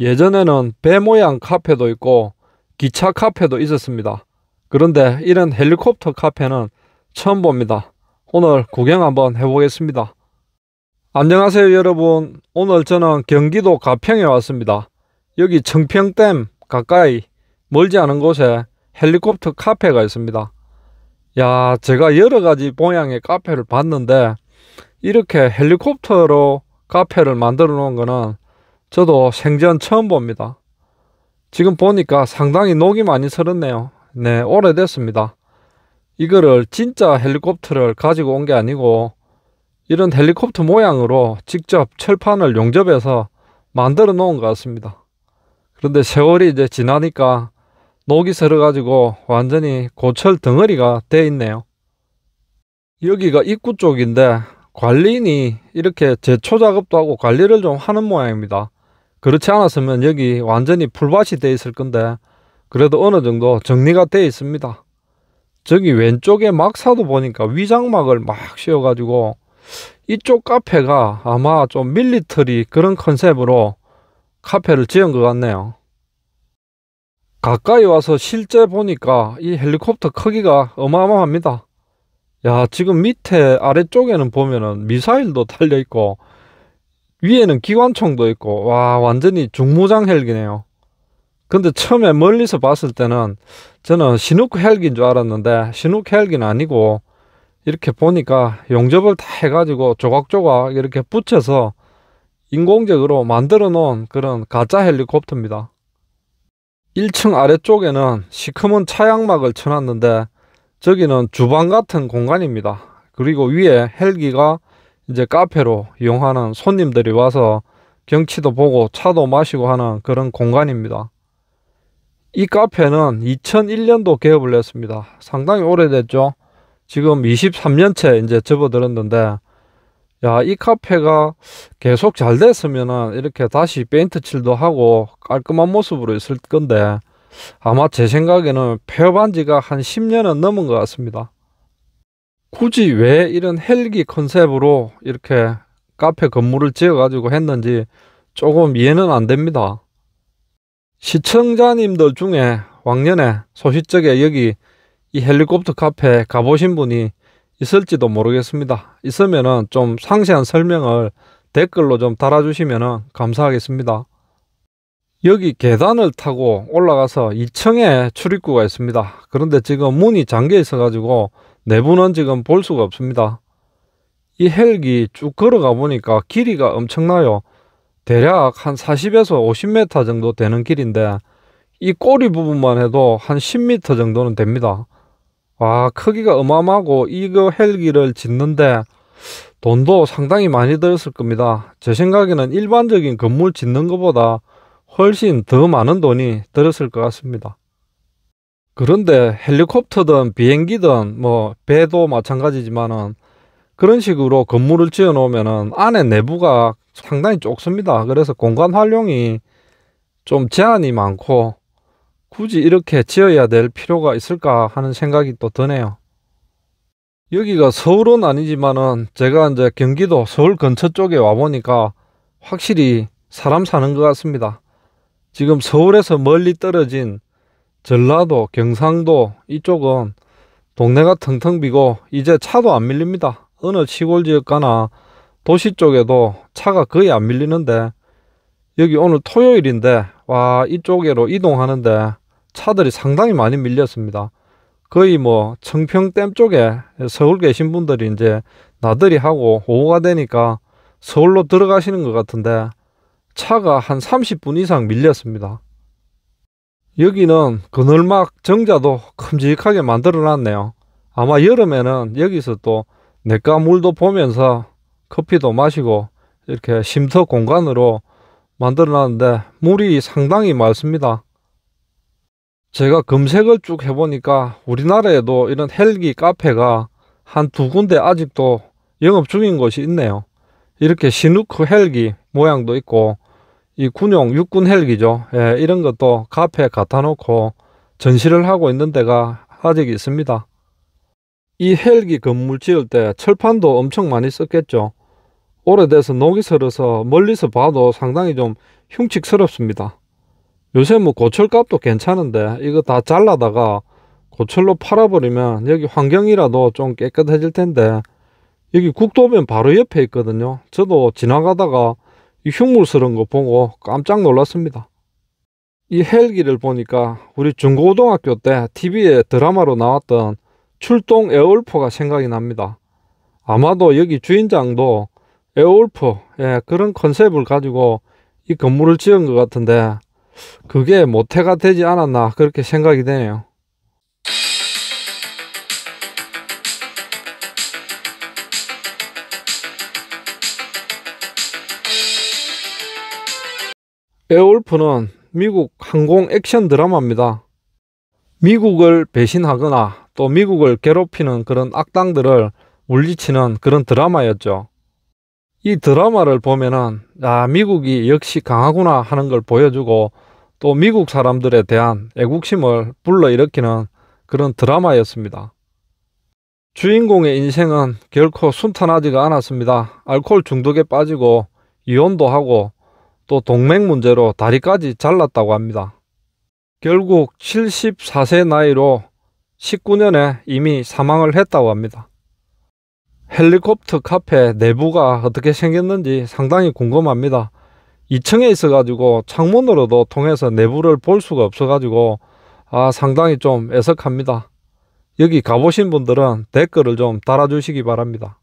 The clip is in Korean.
예전에는 배 모양 카페도 있고 기차 카페도 있었습니다. 그런데 이런 헬리콥터 카페는 처음 봅니다. 오늘 구경 한번 해보겠습니다. 안녕하세요 여러분. 오늘 저는 경기도 가평에 왔습니다. 여기 청평댐 가까이 멀지 않은 곳에 헬리콥터 카페가 있습니다. 야 제가 여러가지 모양의 카페를 봤는데 이렇게 헬리콥터로 카페를 만들어 놓은 거는 저도 생전 처음 봅니다. 지금 보니까 상당히 녹이 많이 서었네요 네, 오래됐습니다. 이거를 진짜 헬리콥터를 가지고 온 게 아니고 이런 헬리콥터 모양으로 직접 철판을 용접해서 만들어 놓은 것 같습니다. 그런데 세월이 이제 지나니까 녹이 서어가지고 완전히 고철 덩어리가 돼 있네요. 여기가 입구 쪽인데 관리인이 이렇게 제초 작업도 하고 관리를 좀 하는 모양입니다. 그렇지 않았으면 여기 완전히 풀밭이 돼 있을 건데 그래도 어느 정도 정리가 돼 있습니다. 저기 왼쪽에 막사도 보니까 위장막을 막 씌워가지고 이쪽 카페가 아마 좀 밀리터리 그런 컨셉으로 카페를 지은 것 같네요. 가까이 와서 실제 보니까 이 헬리콥터 크기가 어마어마합니다. 야 지금 밑에 아래쪽에는 보면은 미사일도 달려있고 위에는 기관총도 있고 와 완전히 중무장 헬기네요. 근데 처음에 멀리서 봤을 때는 저는 시누크 헬기인 줄 알았는데 시누크 헬기는 아니고 이렇게 보니까 용접을 다 해가지고 조각조각 이렇게 붙여서 인공적으로 만들어 놓은 그런 가짜 헬리콥터입니다. 1층 아래쪽에는 시커먼 차양막을 쳐놨는데 저기는 주방 같은 공간입니다. 그리고 위에 헬기가 이제 카페로 이용하는 손님들이 와서 경치도 보고 차도 마시고 하는 그런 공간입니다. 이 카페는 2001년도 개업을 했습니다. 상당히 오래됐죠. 지금 23년째 이제 접어들었는데 야, 이 카페가 계속 잘 됐으면은 이렇게 다시 페인트 칠도 하고 깔끔한 모습으로 있을 건데 아마 제 생각에는 폐업한 지가 한 10년은 넘은 것 같습니다. 굳이 왜 이런 헬기 컨셉으로 이렇게 카페 건물을 지어가지고 했는지 조금 이해는 안 됩니다. 시청자님들 중에 왕년에 소시적에 여기 이 헬리콥터 카페 가보신 분이 있을지도 모르겠습니다. 있으면좀 상세한 설명을 댓글로 좀 달아주시면 감사하겠습니다. 여기 계단을 타고 올라가서 2층에 출입구가 있습니다. 그런데 지금 문이 잠겨 있어가지고 내부는 지금 볼 수가 없습니다. 이 헬기 쭉 걸어가 보니까 길이가 엄청나요. 대략 한 40에서 50m 정도 되는 길인데 이 꼬리 부분만 해도 한 10m 정도는 됩니다. 와 크기가 어마어마하고 이거 헬기를 짓는데 돈도 상당히 많이 들었을 겁니다. 제 생각에는 일반적인 건물 짓는 것보다 훨씬 더 많은 돈이 들었을 것 같습니다. 그런데 헬리콥터든 비행기든 뭐 배도 마찬가지지만은 그런 식으로 건물을 지어 놓으면은 안에 내부가 상당히 좁습니다. 그래서 공간 활용이 좀 제한이 많고 굳이 이렇게 지어야 될 필요가 있을까 하는 생각이 또 드네요. 여기가 서울은 아니지만은 제가 이제 경기도 서울 근처 쪽에 와보니까 확실히 사람 사는 것 같습니다. 지금 서울에서 멀리 떨어진 전라도, 경상도 이쪽은 동네가 텅텅 비고 이제 차도 안 밀립니다. 어느 시골 지역 가나 도시 쪽에도 차가 거의 안 밀리는데 여기 오늘 토요일인데 와 이쪽으로 이동하는데 차들이 상당히 많이 밀렸습니다. 거의 뭐 청평댐 쪽에 서울 계신 분들이 이제 나들이 하고 오후가 되니까 서울로 들어가시는 것 같은데 차가 한 30분 이상 밀렸습니다. 여기는 그늘막 정자도 큼직하게 만들어 놨네요. 아마 여름에는 여기서 또 내과 물도 보면서 커피도 마시고 이렇게 쉼터 공간으로 만들어 놨는데 물이 상당히 많습니다. 제가 검색을 쭉 해보니까 우리나라에도 이런 헬기 카페가 한 두 군데 아직도 영업 중인 곳이 있네요. 이렇게 시누크 헬기 모양도 있고 이 군용 육군 헬기죠. 예, 이런 것도 카페에 갖다 놓고 전시를 하고 있는 데가 아직 있습니다. 이 헬기 건물 지을 때 철판도 엄청 많이 썼겠죠. 오래돼서 녹이 슬어서 멀리서 봐도 상당히 좀 흉측스럽습니다. 요새 뭐 고철값도 괜찮은데 이거 다 잘라다가 고철로 팔아버리면 여기 환경이라도 좀 깨끗해질 텐데 여기 국도면 바로 옆에 있거든요. 저도 지나가다가 흉물스러운 거 보고 깜짝 놀랐습니다. 이 헬기를 보니까 우리 중고등학교 때 TV에 드라마로 나왔던 출동 에어울프가 생각이 납니다. 아마도 여기 주인장도 에어울프 예, 그런 컨셉을 가지고 이 건물을 지은 것 같은데 그게 모태가 되지 않았나 그렇게 생각이 되네요. 에올프는 미국 항공 액션 드라마입니다. 미국을 배신하거나 또 미국을 괴롭히는 그런 악당들을 물리치는 그런 드라마였죠. 이 드라마를 보면은 아 미국이 역시 강하구나 하는 걸 보여주고 또 미국 사람들에 대한 애국심을 불러일으키는 그런 드라마였습니다. 주인공의 인생은 결코 순탄하지가 않았습니다. 알코올 중독에 빠지고 이혼도 하고 또 동맹 문제로 다리까지 잘랐다고 합니다. 결국 74세 나이로 19년에 이미 사망을 했다고 합니다. 헬리콥터 카페 내부가 어떻게 생겼는지 상당히 궁금합니다. 2층에 있어가지고 창문으로도 통해서 내부를 볼 수가 없어가지고 아 상당히 좀 애석합니다. 여기 가보신 분들은 댓글을 좀 달아주시기 바랍니다.